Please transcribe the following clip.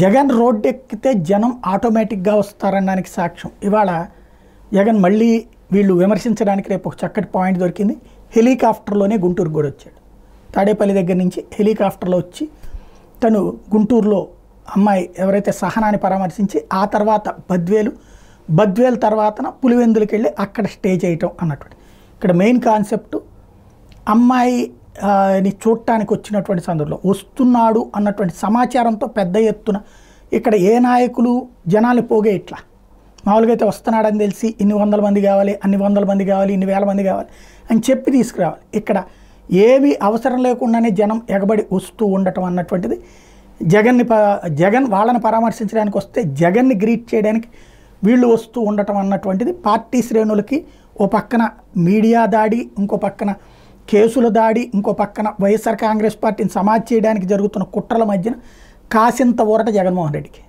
Jagan road ఎక్కితే జనం ఆటోమేటిక్గా వస్తారనడానికి సాక్ష్యం ఇవాళ జగన్ మళ్ళీ వీళ్ళు విమర్శించడానికి రేపు ఒక చక్కటి పాయింట్ దొరికింది హెలికాప్టర్లోనే గుంటూరు కూడా వచ్చాడు తాడేపల్లి దగ్గర నుంచి హెలికాప్టర్లో వచ్చి తను గుంటూరులో అమ్మాయి ఎవరైతే సహనాన్ని పరామర్శించి ఆ తర్వాత బద్వేలు బద్వేల్ తర్వాతన పులివెందులకు వెళ్ళి అక్కడ స్టే చేయటం అన్నటువంటి ఇక్కడ మెయిన్ కాన్సెప్ట్ అమ్మాయి ని చూడటానికి వచ్చినటువంటి సందర్భంలో వస్తున్నాడు అన్నటువంటి సమాచారంతో పెద్ద ఎత్తున ఇక్కడ ఏ నాయకులు జనాలు పోగే ఇట్లా మామూలుగా అయితే వస్తున్నాడని తెలిసి ఇన్ని వందల మంది కావాలి అన్ని వందల మంది కావాలి ఇన్ని వేల మంది కావాలి అని చెప్పి తీసుకురావాలి ఇక్కడ ఏవి అవసరం లేకుండానే జనం ఎగబడి వస్తూ ఉండటం అన్నటువంటిది జగన్ని జగన్ వాళ్ళని పరామర్శించడానికి వస్తే జగన్ని గ్రీట్ చేయడానికి వీళ్ళు వస్తూ ఉండటం అన్నటువంటిది పార్టీ శ్రేణులకి ఓ పక్కన మీడియా దాడి ఇంకో పక్కన కేసుల దాడి ఇంకో పక్కన వైఎస్ఆర్ కాంగ్రెస్ పార్టీని సమాజ్ చేయడానికి జరుగుతున్న కుట్రల మధ్యన కాసింత ఊరట జగన్మోహన్ రెడ్డికి